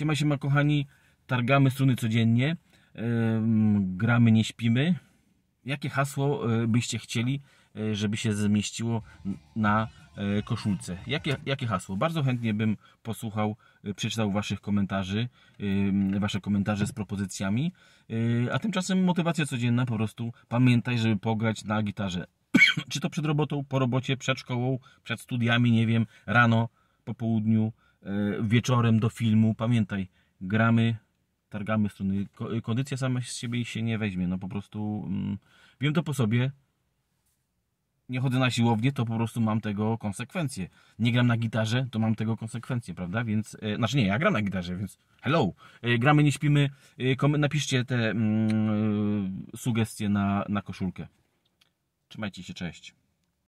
Siema, siema kochani, targamy struny codziennie, yy, gramy, nie śpimy. Jakie hasło e, byście chcieli, e, żeby się zmieściło na e, koszulce? Jakie, jakie hasło? Bardzo chętnie bym posłuchał, przeczytał Waszych komentarzy, yy, Wasze komentarze z propozycjami. Yy, a tymczasem motywacja codzienna, po prostu pamiętaj, żeby pograć na gitarze. Czy to przed robotą, po robocie, przed szkołą, przed studiami, nie wiem, rano, po południu, E, wieczorem do filmu. Pamiętaj, gramy, targamy strony. Kondycja sama z siebie się nie weźmie. No po prostu mm, wiem to po sobie. Nie chodzę na siłownię, to po prostu mam tego konsekwencje. Nie gram na gitarze, to mam tego konsekwencje, prawda? Więc, e, znaczy nie, ja gram na gitarze, więc hello. E, gramy, nie śpimy. E, napiszcie te mm, e, sugestie na, na koszulkę. Trzymajcie się, cześć.